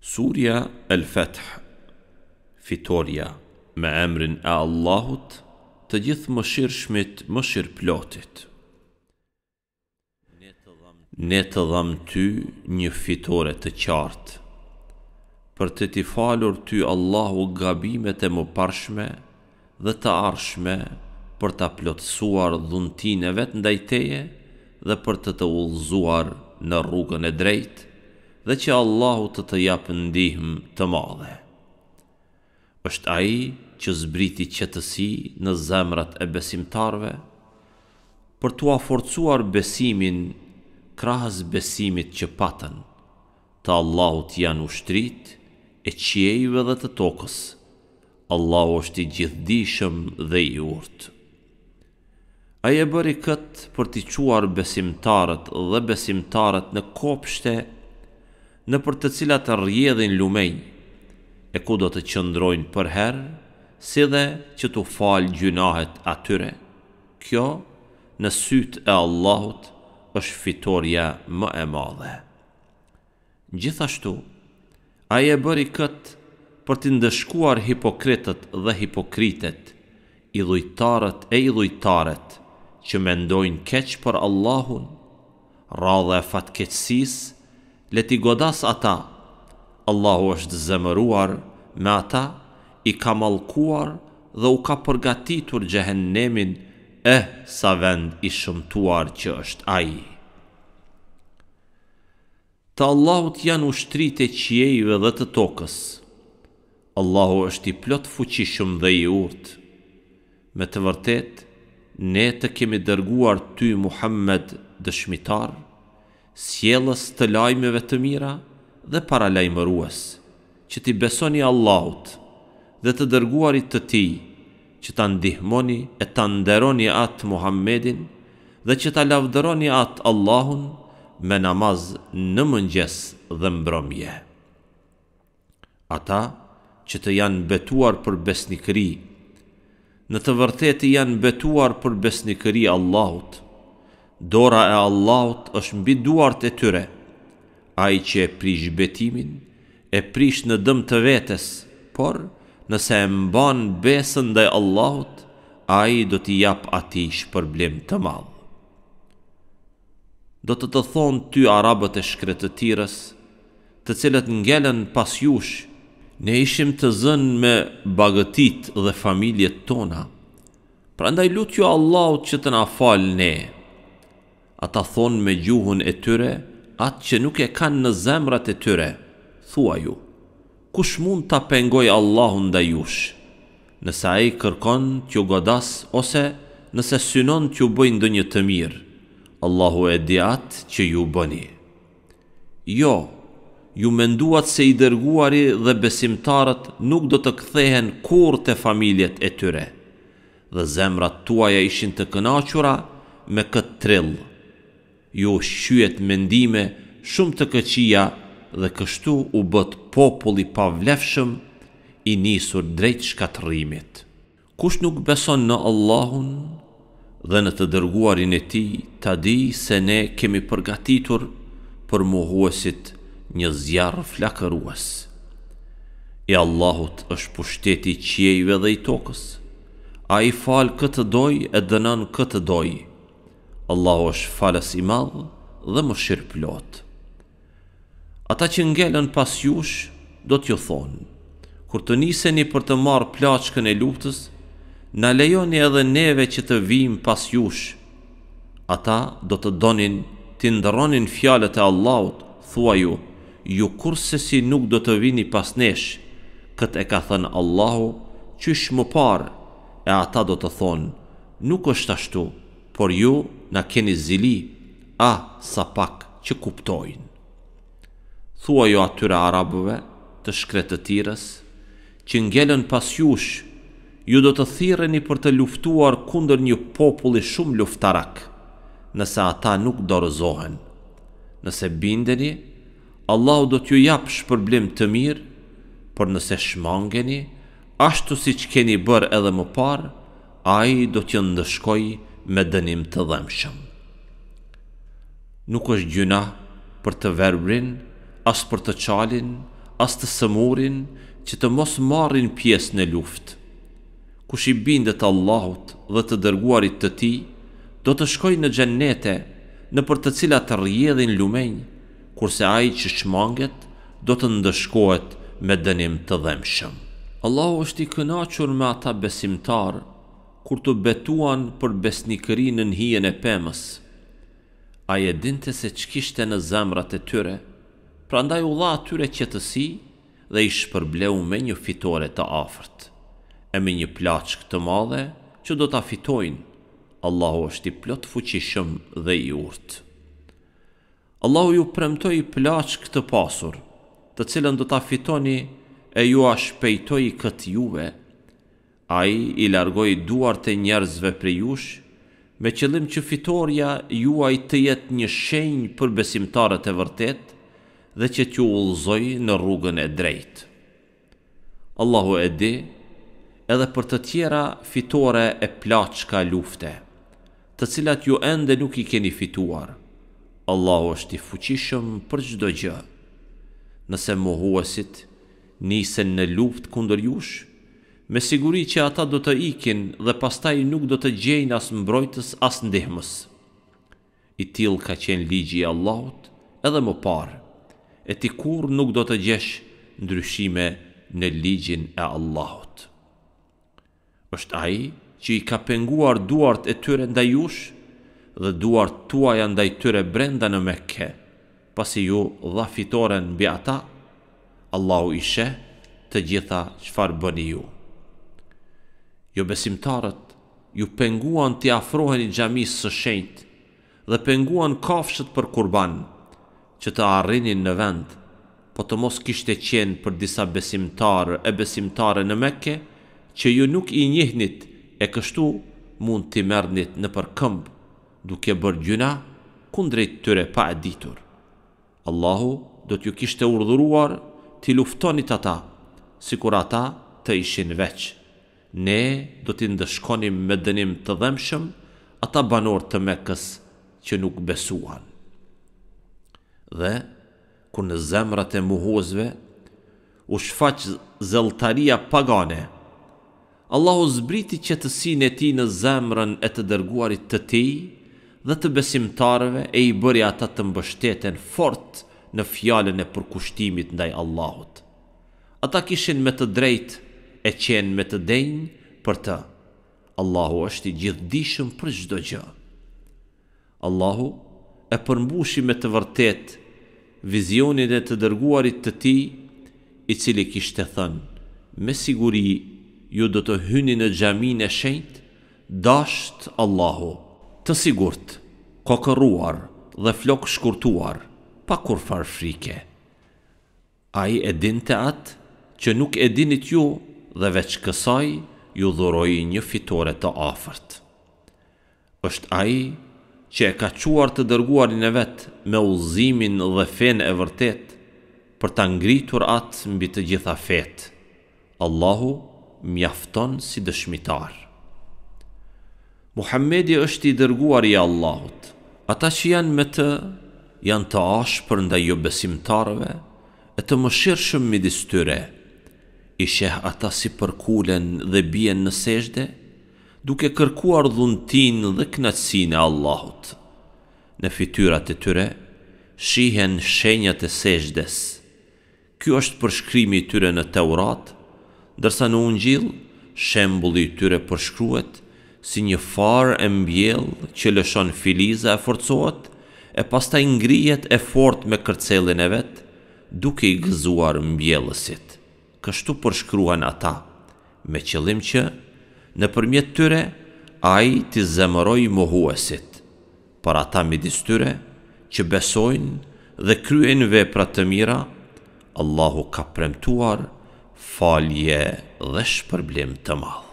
Surja El Feth Fitoria Me emrin e Allahut Të gjithë më shirë shmit më shirë plotit Ne të dham ty një fitore të qartë Për të ti falur ty Allahu gabimet e më parshme Dhe të arshme Për të plotësuar dhuntin e vetë ndajteje Dhe për të të ullzuar në rrugën e drejtë dhe që Allahu të të japë ndihmë të madhe. Êshtë aji që zbriti qëtësi në zemrat e besimtarve, për të aforcuar besimin krahës besimit që patën, të Allahu të janë ushtrit e qiejve dhe të tokës, Allahu është i gjithdishëm dhe i urtë. Aje e bëri këtë për t'i quar besimtarët dhe besimtarët në kopshte në për të cilat të rjedhin lumej, e ku do të qëndrojnë për herë, si dhe që të falë gjynahet atyre. Kjo, në sytë e Allahut, është fitorja më e madhe. Gjithashtu, a e bëri këtë për të ndëshkuar hipokritët dhe hipokritet, i dhujtarët e i dhujtarët, që mendojnë keq për Allahun, radhe e fatkeqësisë le ti godas ata. Allahu është zemëruar me ata, i ka malkuar dhe u ka përgatitur gjehennemin e eh, sa vend i shëmtuar që është aji. Të Allahut janë ushtrit e qiejve dhe të tokës. Allahu është i plot fuqishëm dhe i urtë, Me të vërtet, ne të kemi dërguar ty Muhammed dëshmitarë, sjellës të lajmeve të mira dhe paralajmërues, që ti besoni Allahut dhe të dërguarit të tij, që ta ndihmoni e ta nderoni atë Muhammedin dhe që ta lavdëroni atë Allahun me namaz në mëngjes dhe mbrëmje. Ata që të janë betuar për besnikëri, në të vërtetë janë betuar për besnikëri Allahut. Dora e Allahut është mbi duart e tyre. Ai që e prish betimin e prish në dëm të vetes, por nëse e mban besën ndaj Allahut, ai do t'i jap atij shpërblim të madh. Do të të thonë ty arabët e shkretëtirës, të cilët ngelen pas jush, ne ishim të zënë me bagëtit dhe familjet tona. Prandaj lutju Allahut që të na falë ne ata thonë me gjuhën e tyre, atë që nuk e kanë në zemrat e tyre, thua ju, kush mund të pengoj Allahun dhe jush, nëse a i kërkon t'ju godas ose nëse synon t'ju bëjnë dë një të mirë, Allahu e diat që ju bëni. Jo, ju menduat se i dërguari dhe besimtarët nuk do të kthehen kur të familjet e tyre, dhe zemrat tuaja ishin të kënachura me këtë trillë ju shqyet mendime shumë të këqia dhe kështu u bët populli pa vlefshëm i nisur drejt shkatërimit. Kush nuk beson në Allahun dhe në të dërguarin e ti, ta di se ne kemi përgatitur për muhuesit një zjarë flakëruas. E Allahut është pushteti qiejve dhe i tokës, a i falë këtë doj e dënan këtë dojë, Allahu është falës i madhë dhe më shirë plot. Ata që ngelen pas jush, do t'jo thonë, kur të niseni për të marë plaçkën e luftës, në lejoni edhe neve që të vim pas jush. Ata do të donin të ndëronin fjalët e Allahut, thua ju, ju kurse si nuk do të vini pas nesh, këtë e ka thënë Allahu, qysh më parë, e ata do të thonë, nuk është ashtu, por ju na keni zili, a sa pak që kuptojnë. Thua jo atyre arabëve të shkretë të që ngellën pas jush, ju do të thireni për të luftuar kunder një populli shumë luftarak, nëse ata nuk dorëzohen. Nëse bindeni, Allah do t'ju japë shpërblim të mirë, për nëse shmangeni, ashtu si që keni bërë edhe më parë, a i do t'ju ndëshkoj me dënim të dhemshëm. Nuk është gjuna për të verbrin, as për të qalin, as të sëmurin, që të mos marrin pjesë në luftë. Kush i bindet Allahut dhe të dërguarit të ti, do të shkoj në gjennete në për të cilat të rjedhin lumenj, kurse ai që shmanget do të ndëshkohet me dënim të dhemshëm. Allahu është i kënachur me ata besimtarë kur të betuan për besnikëri në njën e pëmës. A e dinte se që kishte në zamrat e tyre, pra ndaj u la atyre qëtësi dhe i shpërbleu me një fitore të afrët. E me një plaqë këtë madhe që do të fitojnë, Allahu është i plot fuqishëm dhe i urtë. Allahu ju premtoj i plaqë këtë pasur, të cilën do të fitoni e ju a shpejtoj i këtë juve, A i i largoj duar të njerëzve për jush, me qëllim që fitorja juaj të jetë një shenjë për besimtarët e vërtet dhe që t'ju ullzoj në rrugën e drejt. Allahu e di, edhe për të tjera fitore e plaçka lufte, të cilat ju ende nuk i keni fituar. Allahu është i fuqishëm për gjdo gjë. Nëse muhuesit nisen në luft kundër jushë, me siguri që ata do të ikin dhe pastaj nuk do të gjejnë as mbrojtës as ndihmës. I til ka qenë ligji Allahut edhe më parë, e ti kur nuk do të gjesh ndryshime në ligjin e Allahut. Êshtë aji që i ka penguar duart e tyre nda jush dhe duart tuaja nda i tyre brenda në meke, pasi ju dha fitoren bi ata, Allahu ishe të gjitha qfar bëni ju. Jo besimtarët ju penguan të afrohen i xhamisë së shenjtë dhe penguan kafshët për kurban që të arrinin në vend, po të mos kishte qenë për disa besimtarë e besimtare në Mekë që ju nuk i njihnit e kështu mund të merrnit në përkëmb duke bër gjuna kundrejt tyre pa e ditur. Allahu do t'ju kishte urdhëruar t'i luftonit ata, si kur ata të ishin veqë ne do t'i ndëshkonim me dënim të dhemshëm ata banor të mekës që nuk besuan. Dhe, kur në zemrat e muhozve, u shfaq zeltaria pagane, Allahu zbriti që të sinë e ti në zemrën e të dërguarit të ti dhe të besimtarëve e i bërja ata të mbështeten fort në fjallën e përkushtimit ndaj Allahut. Ata kishin me të drejtë e qenë me të denjë për të. Allahu është i gjithdishëm për gjdo gjë. Allahu e përmbushi me të vërtet vizionin e të dërguarit të ti, i cili kishte thënë, me siguri ju do të hyni në gjamin e shenjt, dashtë Allahu, të sigurt, kokëruar dhe flok shkurtuar, pa kur farë frike. A i e të atë, që nuk e dinit ju, dhe veç kësaj ju dhuroi një fitore të afërt. Ësht ai që e ka çuar të dërguarin e vet me udhëzimin dhe fenë e vërtet për ta ngritur atë mbi të gjitha fetë. Allahu mjafton si dëshmitar. Muhammedi është i dërguar i Allahut. Ata që janë me të, janë të ashë për nda jo besimtarëve, e të më shirë shumë midis tyre, i sheh ata si përkulen dhe bjen në seshde, duke kërkuar dhuntin dhe knatsin e Allahut. Në fityrat e tyre, shihen shenjat e seshdes. Ky është përshkrimi i tyre në Teurat, ndërsa në Ungjill shembulli i tyre përshkruhet si një farë e mbjell që lëshon filiza e forcohet e pastaj ngrihet e fort me kërcelin e vet, duke i gëzuar mbjellësit kështu përshkruan ata, me qëllim që, në përmjet tyre, a i të zemëroj muhuesit, për ata midis tyre, që besojnë dhe kryen vepra të mira, Allahu ka premtuar falje dhe shpërblim të madhë.